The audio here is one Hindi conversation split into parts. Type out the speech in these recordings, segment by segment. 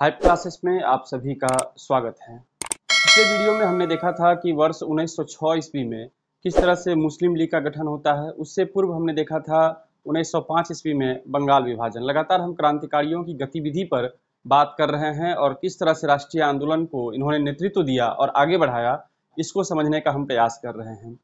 हाइप क्लासेस में आप सभी का स्वागत है पिछले वीडियो में हमने देखा था कि वर्ष 1906 ईस्वी में किस तरह से मुस्लिम लीग का गठन होता है उससे पूर्व हमने देखा था 1905 ईस्वी में बंगाल विभाजन लगातार हम क्रांतिकारियों की गतिविधि पर बात कर रहे हैं और किस तरह से राष्ट्रीय आंदोलन को इन्होंने नेतृत्व दिया और आगे बढ़ाया इसको समझने का हम प्रयास कर रहे हैं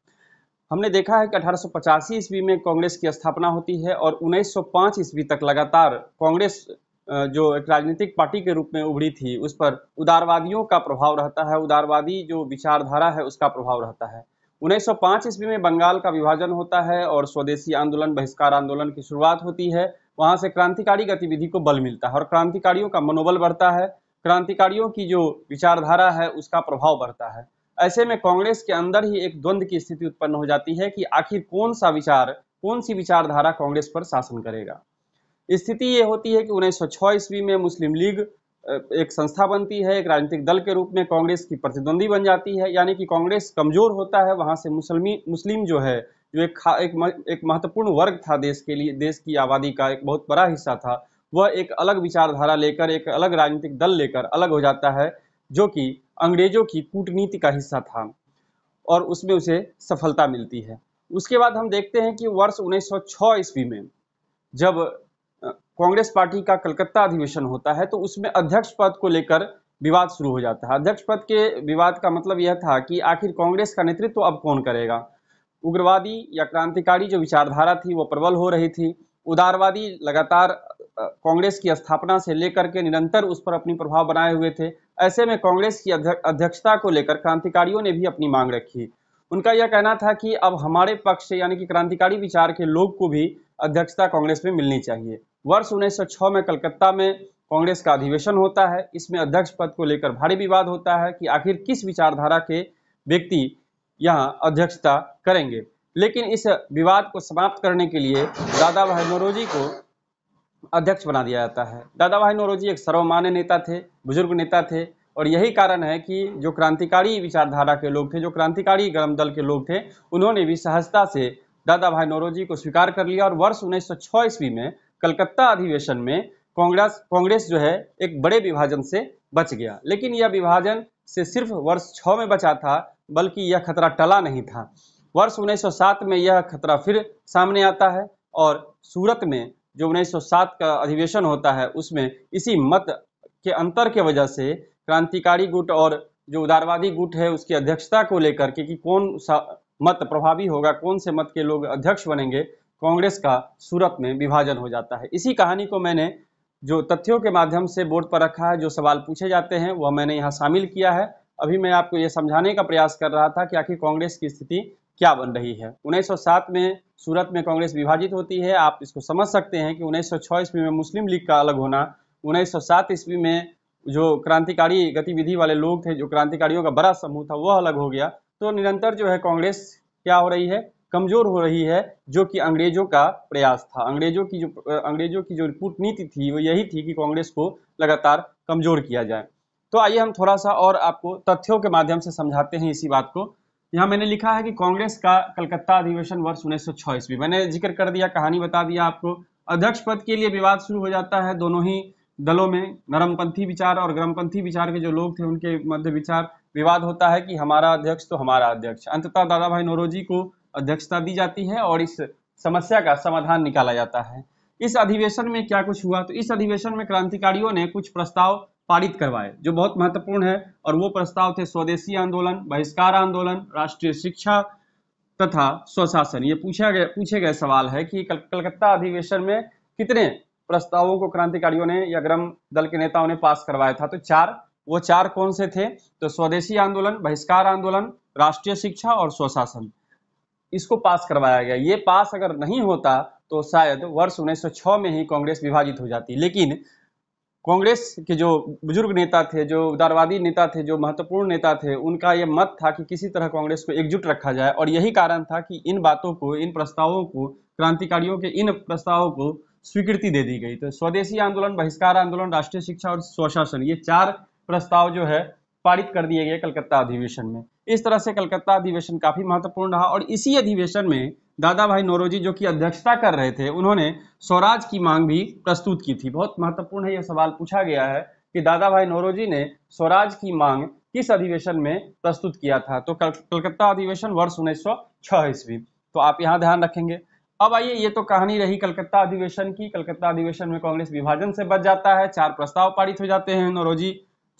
हमने देखा है कि अठारह ईस्वी में कांग्रेस की स्थापना होती है और 1905 ईस्वी तक लगातार कांग्रेस जो एक राजनीतिक पार्टी के रूप में उभरी थी उस पर उदारवादियों का प्रभाव रहता है उदारवादी जो विचारधारा है उसका प्रभाव रहता है 1905 ईस्वी में बंगाल का विभाजन होता है और स्वदेशी आंदोलन बहिष्कार आंदोलन की शुरुआत होती है वहाँ से क्रांतिकारी गतिविधि को बल मिलता है और क्रांतिकारियों का मनोबल बढ़ता है क्रांतिकारियों की जो विचारधारा है उसका प्रभाव बढ़ता है ऐसे में कांग्रेस के अंदर ही एक द्वंद्व की स्थिति उत्पन्न हो जाती है कि आखिर कौन सा विचार कौन सी विचारधारा कांग्रेस पर शासन करेगा स्थिति ये होती है कि उन्नीस सौ ईस्वी में मुस्लिम लीग एक संस्था बनती है एक राजनीतिक दल के रूप में कांग्रेस की प्रतिद्वंदी बन जाती है यानी कि कांग्रेस कमजोर होता है वहाँ से मुसलमी मुस्लिम जो है जो एक खा, एक, एक महत्वपूर्ण वर्ग था देश के लिए देश की आबादी का एक बहुत बड़ा हिस्सा था वह एक अलग विचारधारा लेकर एक अलग राजनीतिक दल लेकर अलग हो जाता है जो कि अंग्रेजों की कूटनीति का हिस्सा था और उसमें उसे सफलता मिलती है उसके बाद हम देखते हैं कि वर्ष उन्नीस ईस्वी में जब कांग्रेस पार्टी का कलकत्ता अधिवेशन होता है तो उसमें अध्यक्ष पद को लेकर विवाद शुरू हो जाता है अध्यक्ष पद के विवाद का मतलब यह था कि आखिर कांग्रेस का नेतृत्व तो अब कौन करेगा उग्रवादी या क्रांतिकारी जो विचारधारा थी वो प्रबल हो रही थी उदारवादी लगातार कांग्रेस की स्थापना से लेकर के निरंतर उस पर अपनी प्रभाव बनाए हुए थे ऐसे में कांग्रेस की अध्यक्षता को लेकर क्रांतिकारियों ने भी अपनी मांग रखी उनका यह कहना था कि अब हमारे पक्ष यानी कि क्रांतिकारी विचार के लोग को भी अध्यक्षता कांग्रेस में मिलनी चाहिए वर्ष 1906 में कलकत्ता में कांग्रेस का अधिवेशन होता है इसमें अध्यक्ष पद को लेकर भारी विवाद होता है कि आखिर किस विचारधारा के व्यक्ति यहाँ अध्यक्षता करेंगे लेकिन इस विवाद को समाप्त करने के लिए दादा भाई नौरोजी को अध्यक्ष बना दिया जाता है दादा भाई नौरोजी एक सर्वमान्य नेता थे बुजुर्ग नेता थे और यही कारण है कि जो क्रांतिकारी विचारधारा के लोग थे जो क्रांतिकारी गर्म दल के लोग थे उन्होंने भी सहजता से दादा भाई नौरोजी को स्वीकार कर लिया और वर्ष 1906 ईस्वी में कलकत्ता अधिवेशन में कांग्रेस कांग्रेस जो है एक बड़े विभाजन से बच गया लेकिन यह विभाजन से सिर्फ वर्ष छः में बचा था बल्कि यह खतरा टला नहीं था वर्ष 1907 में यह खतरा फिर सामने आता है और सूरत में जो 1907 का अधिवेशन होता है उसमें इसी मत के अंतर के वजह से क्रांतिकारी गुट और जो उदारवादी गुट है उसकी अध्यक्षता को लेकर के कि कौन सा मत प्रभावी होगा कौन से मत के लोग अध्यक्ष बनेंगे कांग्रेस का सूरत में विभाजन हो जाता है इसी कहानी को मैंने जो तथ्यों के माध्यम से बोर्ड पर रखा है जो सवाल पूछे जाते हैं वह मैंने यहाँ शामिल किया है अभी मैं आपको ये समझाने का प्रयास कर रहा था कि आखिर कांग्रेस की स्थिति क्या बन रही है 1907 में सूरत में कांग्रेस विभाजित होती है आप इसको समझ सकते हैं कि 1906 ईस्वी में मुस्लिम लीग का अलग होना 1907 ईस्वी में जो क्रांतिकारी गतिविधि वाले लोग थे जो क्रांतिकारियों का बड़ा समूह था वह अलग हो गया तो निरंतर जो है कांग्रेस क्या हो रही है कमजोर हो रही है जो कि अंग्रेजों का प्रयास था अंग्रेजों की जो अंग्रेजों की जो कूटनीति थी वो यही थी कि कांग्रेस को लगातार कमजोर किया जाए तो आइए हम थोड़ा सा और आपको तथ्यों के माध्यम से समझाते हैं इसी बात को यहाँ मैंने लिखा है कि कांग्रेस का कलकत्ता अधिवेशन वर्ष उन्नीस सौ ईस्वी मैंने जिक्र कर दिया कहानी बता दिया आपको अध्यक्ष पद के लिए विवाद शुरू हो जाता है दोनों ही दलों में नरमपंथी विचार और गर्मपंथी विचार के जो लोग थे उनके मध्य विचार विवाद होता है कि हमारा अध्यक्ष तो हमारा अध्यक्ष अंततः दादा भाई नोरोजी को अध्यक्षता दी जाती है और इस समस्या का समाधान निकाला जाता है इस अधिवेशन में क्या कुछ हुआ तो इस अधिवेशन में क्रांतिकारियों ने कुछ प्रस्ताव पारित करवाए जो बहुत महत्वपूर्ण है और वो प्रस्ताव थे स्वदेशी आंदोलन बहिष्कार आंदोलन राष्ट्रीय शिक्षा तथा स्वशासन ये पूछा गया पूछे गए सवाल है कि कल, कलकत्ता अधिवेशन में कितने प्रस्तावों को क्रांतिकारियों ने या ग्रम दल के नेताओं ने पास करवाया था तो चार वो चार कौन से थे तो स्वदेशी आंदोलन बहिष्कार आंदोलन राष्ट्रीय शिक्षा और स्वशासन इसको पास करवाया गया ये पास अगर नहीं होता तो शायद वर्ष 1906 में ही कांग्रेस विभाजित हो जाती लेकिन कांग्रेस के जो बुजुर्ग नेता थे जो उदारवादी नेता थे जो महत्वपूर्ण नेता थे उनका ये मत था कि किसी तरह कांग्रेस को एकजुट रखा जाए और यही कारण था कि इन बातों को इन प्रस्तावों को क्रांतिकारियों के इन प्रस्तावों को स्वीकृति दे दी गई तो स्वदेशी आंदोलन बहिष्कार आंदोलन राष्ट्रीय शिक्षा और स्वशासन ये चार प्रस्ताव जो है पारित कर दिए गए कलकत्ता अधिवेशन में इस तरह से कलकत्ता अधिवेशन काफी महत्वपूर्ण रहा और इसी अधिवेशन में दादा भाई नोरोजी जो कि अध्यक्षता कर रहे थे उन्होंने स्वराज की मांग भी प्रस्तुत की थी बहुत महत्वपूर्ण है यह सवाल पूछा गया है कि दादा भाई नोरोजी ने स्वराज की मांग किस अधिवेशन में प्रस्तुत किया था तो कल, कलकत्ता अधिवेशन वर्ष उन्नीस सौ छह ईस्वी तो आप यहाँ ध्यान रखेंगे अब आइए ये तो कहानी रही कलकत्ता अधिवेशन की कलकत्ता अधिवेशन में कांग्रेस विभाजन से बच जाता है चार प्रस्ताव पारित हो जाते हैं नोरोजी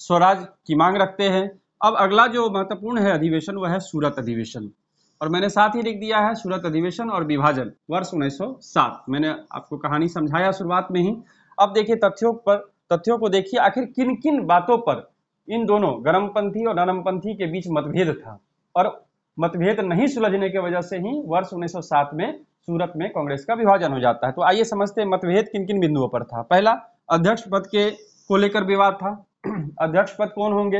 स्वराज की मांग रखते हैं अब अगला जो महत्वपूर्ण है अधिवेशन वह है सूरत अधिवेशन और मैंने साथ ही लिख दिया है सूरत अधिवेशन और विभाजन वर्ष 1907 मैंने आपको कहानी समझाया शुरुआत में ही अब देखिए तथ्यों पर तथ्यों को देखिए आखिर किन किन बातों पर इन दोनों गर्मपंथी और नरमपंथी के बीच मतभेद था और मतभेद नहीं सुलझने की वजह से ही वर्ष 1907 में सूरत में कांग्रेस का विभाजन हो जाता है तो आइए समझते मतभेद किन किन बिंदुओं पर था पहला अध्यक्ष पद के को लेकर विवाद था अध्यक्ष पद कौन होंगे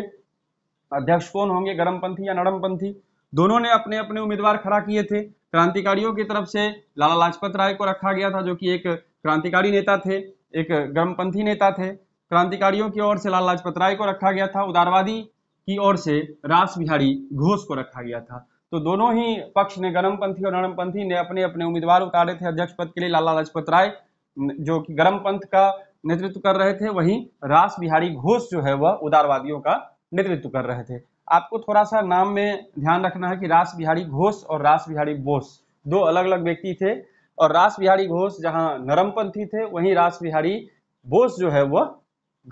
अध्यक्ष कौन होंगे पंथी या पंथी दोनों ने अपने अपने उम्मीदवार खड़ा किए थे क्रांतिकारियों की तरफ से लाला लाजपत राय को रखा गया था जो कि एक क्रांतिकारी नेता थे एक गर्मपंथी नेता थे क्रांतिकारियों की ओर से लाला लाजपत राय को रखा गया था उदारवादी की ओर से रास बिहारी घोष को रखा गया था तो दोनों ही पक्ष ने गर्मपंथी और नरमपंथी ने अपने अपने उम्मीदवार उतारे थे अध्यक्ष पद के लिए लाला लाजपत राय जो कि गर्म पंथ का नेतृत्व कर रहे थे वहीं रास बिहारी घोष जो है वह उदारवादियों का नेतृत्व कर रहे थे आपको थोड़ा सा नाम में ध्यान रखना है कि रास बिहारी घोष और रास बिहारी बोस दो अलग अलग व्यक्ति थे और रास बिहारी घोष जहां नरमपंथी थे वहीं रास बिहारी बोस जो है वह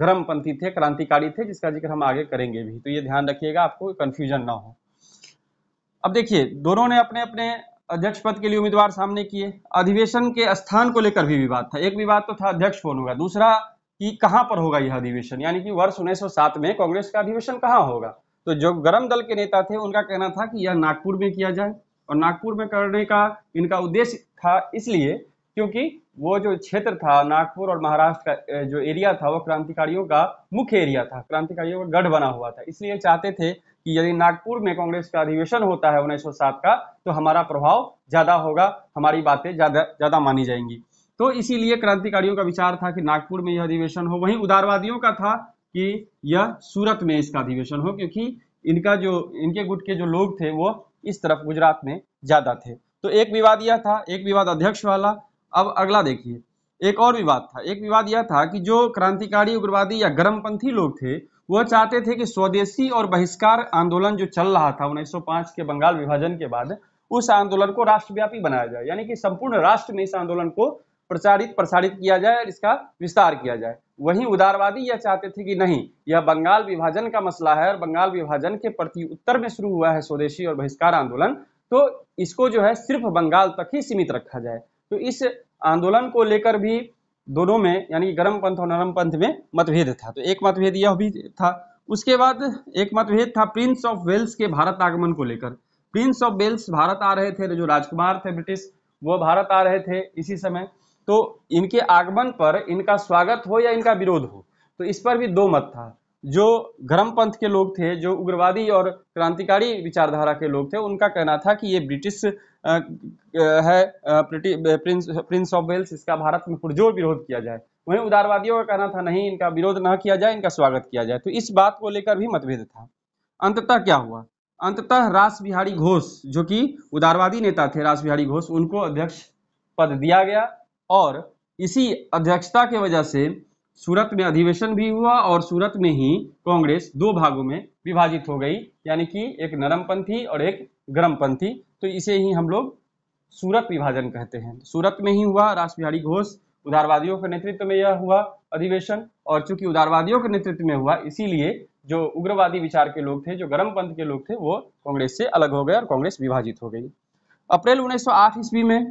गर्मपंथी थे क्रांतिकारी थे जिसका जिक्र हम आगे करेंगे भी तो ये ध्यान रखिएगा आपको कंफ्यूजन ना हो अब देखिए दोनों ने अपने अपने अध्यक्ष पद के लिए उम्मीदवार सामने किए अधिवेशन के स्थान को लेकर भी विवाद था एक विवाद तो था अध्यक्ष कौन होगा दूसरा कि कहां पर होगा यह अधिवेशन यानी कि वर्ष 1907 में कांग्रेस का अधिवेशन कहां होगा तो जो गर्म दल के नेता थे उनका कहना था कि यह नागपुर में किया जाए और नागपुर में करने का इनका उद्देश्य था इसलिए क्योंकि वो जो क्षेत्र था नागपुर और महाराष्ट्र का जो एरिया था वो क्रांतिकारियों का मुख्य एरिया था क्रांतिकारियों का गढ़ बना हुआ था इसलिए चाहते थे कि यदि नागपुर में कांग्रेस का अधिवेशन होता है 1907 का तो हमारा प्रभाव ज्यादा होगा हमारी बातें ज्यादा ज्यादा मानी जाएंगी तो इसीलिए क्रांतिकारियों का विचार था कि नागपुर में यह अधिवेशन हो वहीं उदारवादियों का था कि यह सूरत में इसका अधिवेशन हो क्योंकि इनका जो इनके गुट के जो लोग थे वो इस तरफ गुजरात में ज्यादा थे तो एक विवाद यह था एक विवाद अध्यक्ष वाला अब अगला देखिए एक और विवाद था एक विवाद यह था कि जो क्रांतिकारी उग्रवादी या गर्मपंथी लोग थे वह चाहते थे कि स्वदेशी और बहिष्कार आंदोलन जो चल रहा था 1905 के बंगाल विभाजन के बाद उस आंदोलन को राष्ट्रव्यापी बनाया जाए यानी कि संपूर्ण राष्ट्र में इस आंदोलन को प्रचारित प्रसारित किया जाए और इसका विस्तार किया जाए वहीं उदारवादी यह चाहते थे कि नहीं यह बंगाल विभाजन का मसला है और बंगाल विभाजन के प्रति उत्तर में शुरू हुआ है स्वदेशी और बहिष्कार आंदोलन तो इसको जो है सिर्फ बंगाल तक ही सीमित रखा जाए तो इस आंदोलन को लेकर भी दोनों में यानी गर्म पंथ और नरम पंथ में मतभेद था तो एक मतभेद यह भी था उसके बाद एक मतभेद था प्रिंस ऑफ वेल्स के भारत आगमन को लेकर प्रिंस ऑफ वेल्स भारत आ रहे थे जो राजकुमार थे ब्रिटिश वो भारत आ रहे थे इसी समय तो इनके आगमन पर इनका स्वागत हो या इनका विरोध हो तो इस पर भी दो मत था जो गर्म पंथ के लोग थे जो उग्रवादी और क्रांतिकारी विचारधारा के लोग थे उनका कहना था कि ये ब्रिटिश है प्रिंस प्रिंस ऑफ वेल्स इसका भारत में पुरजोर विरोध किया जाए वहीं उदारवादियों का कहना था नहीं इनका विरोध ना किया जाए इनका स्वागत किया जाए तो इस बात को लेकर भी मतभेद था अंततः क्या हुआ अंततः रास बिहारी घोष जो कि उदारवादी नेता थे रास बिहारी घोष उनको अध्यक्ष पद दिया गया और इसी अध्यक्षता के वजह से सूरत में अधिवेशन भी हुआ और सूरत में ही कांग्रेस दो भागों में विभाजित हो गई यानी कि एक नरमपंथी और एक गर्मपंथी तो इसे ही हम लोग सूरत विभाजन कहते हैं सूरत में ही हुआ राष्ट्र बिहारी घोष उदारवादियों के नेतृत्व में यह हुआ अधिवेशन और चूंकि उदारवादियों के नेतृत्व में हुआ इसीलिए जो उग्रवादी विचार के लोग थे जो गर्म पंथ के लोग थे वो कांग्रेस से अलग हो गए और कांग्रेस विभाजित हो गई अप्रैल 1908 ईस्वी में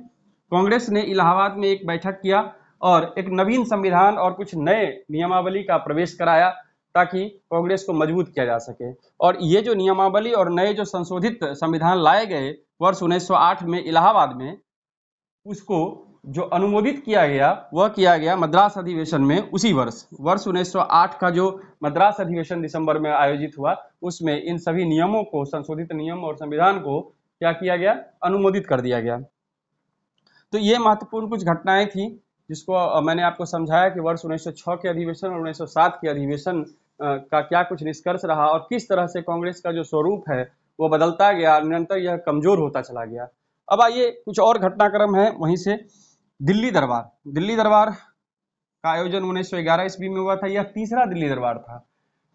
कांग्रेस ने इलाहाबाद में एक बैठक किया और एक नवीन संविधान और कुछ नए नियमावली का प्रवेश कराया ताकि कांग्रेस को मजबूत किया जा सके और ये जो नियमावली और नए जो संशोधित संविधान लाए गए वर्ष 1908 में इलाहाबाद में उसको जो अनुमोदित किया गया वह किया गया मद्रास अधिवेशन में उसी वर्ष वर्ष 1908 का जो मद्रास अधिवेशन दिसंबर में आयोजित हुआ उसमें इन सभी नियमों को संशोधित नियम और संविधान को क्या किया गया अनुमोदित कर दिया गया तो ये महत्वपूर्ण कुछ घटनाएं थी जिसको मैंने आपको समझाया कि वर्ष 1906 के अधिवेशन और 1907 के अधिवेशन का क्या कुछ निष्कर्ष रहा और किस तरह से कांग्रेस का जो स्वरूप है वो बदलता गया निरंतर यह कमजोर होता चला गया अब आइए कुछ और घटनाक्रम है वहीं से दिल्ली दरबार दिल्ली दरबार का आयोजन उन्नीस ईस्वी में हुआ था यह तीसरा दिल्ली दरबार था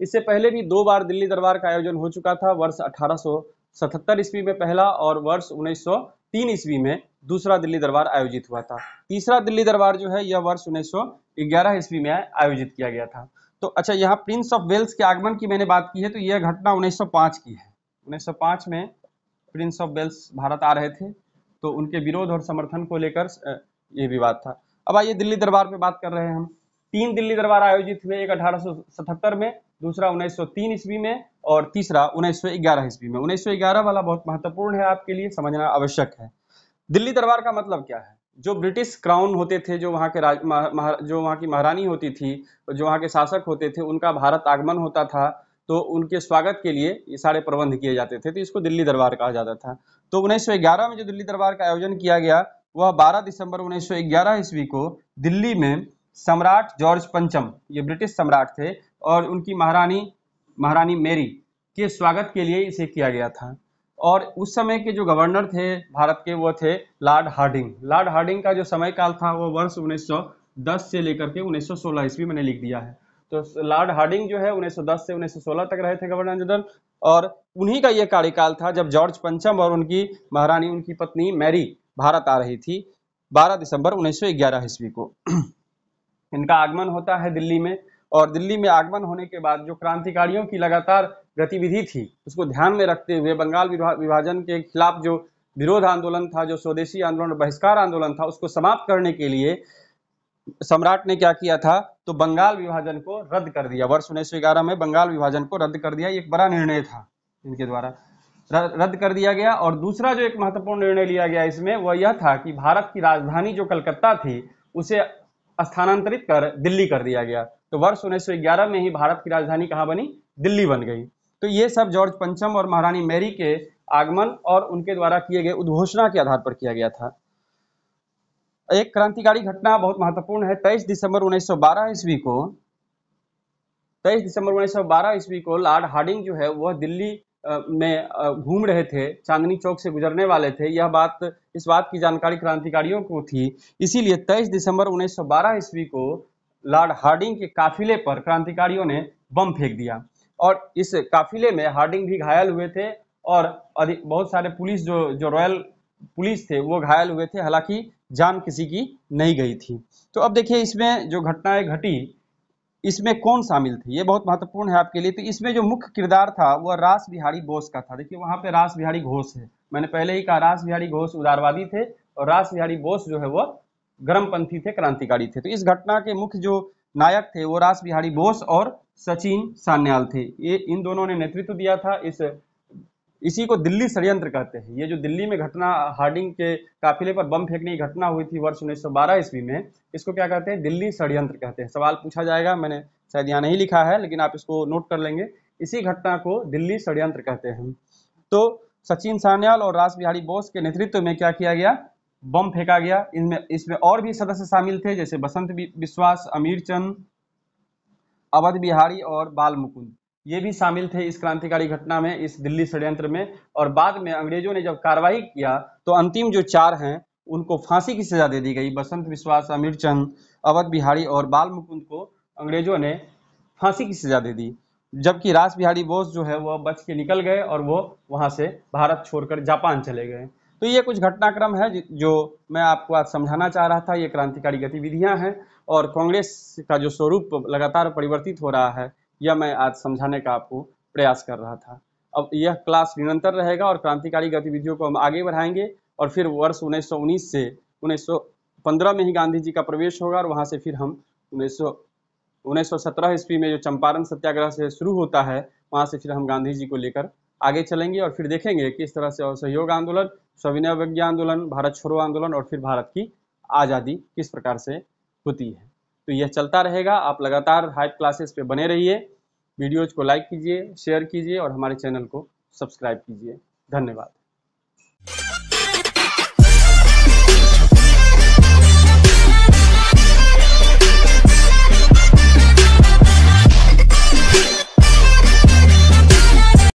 इससे पहले भी दो बार दिल्ली दरबार का आयोजन हो चुका था वर्ष अठारह ईस्वी में पहला और वर्ष उन्नीस सौ तीन ईस्वी में दूसरा दिल्ली दरबार आयोजित हुआ था तीसरा दिल्ली दरबार जो है यह वर्ष उन्नीस सौ ग्यारह ईस्वी में आयोजित किया गया था तो अच्छा यहाँ प्रिंस ऑफ वेल्स के आगमन की मैंने बात की है तो यह घटना 1905 की है 1905 में प्रिंस ऑफ वेल्स भारत आ रहे थे तो उनके विरोध और समर्थन को लेकर ये विवाद था अब आइए दिल्ली दरबार पे बात कर रहे हैं हम तीन दिल्ली दरबार आयोजित हुए एक अठारह में दूसरा उन्नीस ईस्वी में और तीसरा उन्नीस सौ ग्यारह ईस्वी में उन्नीस सौ ग्यारह वाला बहुत महत्वपूर्ण है आपके लिए समझना आवश्यक है दिल्ली दरबार का मतलब क्या है जो ब्रिटिश क्राउन होते थे जो वहाँ के राज महा, जो वहाँ की महारानी होती थी जो वहाँ के शासक होते थे उनका भारत आगमन होता था तो उनके स्वागत के लिए ये सारे प्रबंध किए जाते थे तो इसको दिल्ली दरबार कहा जाता था तो 1911 में जो दिल्ली दरबार का आयोजन किया गया वह 12 दिसंबर 1911 ईस्वी को दिल्ली में सम्राट जॉर्ज पंचम ये ब्रिटिश सम्राट थे और उनकी महारानी महारानी मेरी के स्वागत के लिए इसे किया गया था और उस समय के जो गवर्नर थे भारत के वो थे लॉर्ड हार्डिंग लॉर्ड हार्डिंग का जो समय काल था वो वर्ष 1910 से लेकर के 1916 ईस्वी मैंने लिख दिया है तो लॉर्ड हार्डिंग जो है 1910 से 1916 तक रहे थे गवर्नर जनरल और उन्हीं का ये कार्यकाल था जब जॉर्ज पंचम और उनकी महारानी उनकी पत्नी मैरी भारत आ रही थी बारह दिसंबर उन्नीस ईस्वी को इनका आगमन होता है दिल्ली में और दिल्ली में आगमन होने के बाद जो क्रांतिकारियों की लगातार गतिविधि थी उसको ध्यान में रखते हुए बंगाल विभाजन के खिलाफ जो विरोध आंदोलन था जो स्वदेशी आंदोलन और बहिष्कार आंदोलन था उसको समाप्त करने के लिए सम्राट ने क्या किया था तो बंगाल विभाजन को रद्द कर दिया वर्ष उन्नीस में बंगाल विभाजन को रद्द कर दिया एक बड़ा निर्णय था इनके द्वारा रद्द कर दिया गया और दूसरा जो एक महत्वपूर्ण निर्णय लिया गया इसमें वह यह था कि भारत की राजधानी जो कलकत्ता थी उसे स्थानांतरित कर दिल्ली कर दिया गया तो वर्ष उन्नीस में ही भारत की राजधानी कहाँ बनी दिल्ली बन गई तो ये सब जॉर्ज पंचम और महारानी मैरी के आगमन और उनके द्वारा किए गए उद्घोषणा के आधार पर किया गया था एक क्रांतिकारी घटना बहुत महत्वपूर्ण है 23 दिसंबर 1912 ईस्वी को 23 दिसंबर 1912 ईस्वी को लॉर्ड हार्डिंग जो है वह दिल्ली में घूम रहे थे चांदनी चौक से गुजरने वाले थे यह बात इस बात की जानकारी क्रांतिकारियों को थी इसीलिए 23 दिसंबर 1912 ईस्वी को लॉर्ड हार्डिंग के काफिले पर क्रांतिकारियों ने बम फेंक दिया और इस काफिले में हार्डिंग भी घायल हुए थे और बहुत सारे पुलिस जो जो रॉयल पुलिस थे वो घायल हुए थे हालांकि जान किसी की नहीं गई थी तो अब देखिए इसमें जो घटनाएं घटी इसमें कौन शामिल थे ये बहुत महत्वपूर्ण है आपके लिए तो इसमें जो मुख्य किरदार था वह रास बिहारी बोस का था देखिए वहाँ पे रास बिहारी घोष है मैंने पहले ही कहा रास बिहारी घोष उदारवादी थे और रास बिहारी बोस जो है वो गर्मपंथी थे क्रांतिकारी थे तो इस घटना के मुख्य जो नायक थे वो रास बिहारी बोस और सचिन सान्याल थे ये इन दोनों ने नेतृत्व दिया था इस इसी को दिल्ली षडयंत्र कहते हैं ये जो दिल्ली में घटना हार्डिंग के काफिले पर बम फेंकने की घटना हुई थी वर्ष 1912 ईस्वी में इसको क्या कहते हैं दिल्ली षडयंत्र कहते हैं सवाल पूछा जाएगा मैंने शायद यहाँ नहीं लिखा है लेकिन आप इसको नोट कर लेंगे इसी घटना को दिल्ली षडयंत्र कहते हैं तो सचिन सान्याल और रास बिहारी बोस के नेतृत्व में क्या किया गया बम फेंका गया इनमें इसमें और भी सदस्य शामिल थे जैसे बसंत विश्वास अमीर चंद अवध बिहारी और बाल मुकुंद ये भी शामिल थे इस क्रांतिकारी घटना में इस दिल्ली षड्यंत्र में और बाद में अंग्रेजों ने जब कार्रवाई किया तो अंतिम जो चार हैं उनको फांसी की सजा दे दी गई बसंत विश्वास अमीर चंद अवध बिहारी और बाल मुकुंद को अंग्रेजों ने फांसी की सजा दे दी जबकि रास बिहारी बोस जो है वह बच के निकल गए और वो वहाँ से भारत छोड़कर जापान चले गए तो ये कुछ घटनाक्रम है जो मैं आपको आज समझाना चाह रहा था ये क्रांतिकारी गतिविधियां हैं और कांग्रेस का जो स्वरूप लगातार परिवर्तित हो रहा है यह मैं आज समझाने का आपको प्रयास कर रहा था अब यह क्लास निरंतर रहेगा और क्रांतिकारी गतिविधियों को हम आगे बढ़ाएंगे और फिर वर्ष उन्नीस से उन्नीस में ही गांधी जी का प्रवेश होगा और वहाँ से फिर हम उन्नीस 1917 ईस्वी में जो चंपारण सत्याग्रह से शुरू होता है वहाँ से फिर हम गांधी जी को लेकर आगे चलेंगे और फिर देखेंगे किस तरह से असहयोग आंदोलन सविनय अवज्ञ आंदोलन भारत छोड़ो आंदोलन और फिर भारत की आज़ादी किस प्रकार से होती है तो यह चलता रहेगा आप लगातार हाइप क्लासेस पे बने रहिए वीडियोज को लाइक कीजिए शेयर कीजिए और हमारे चैनल को सब्सक्राइब कीजिए धन्यवाद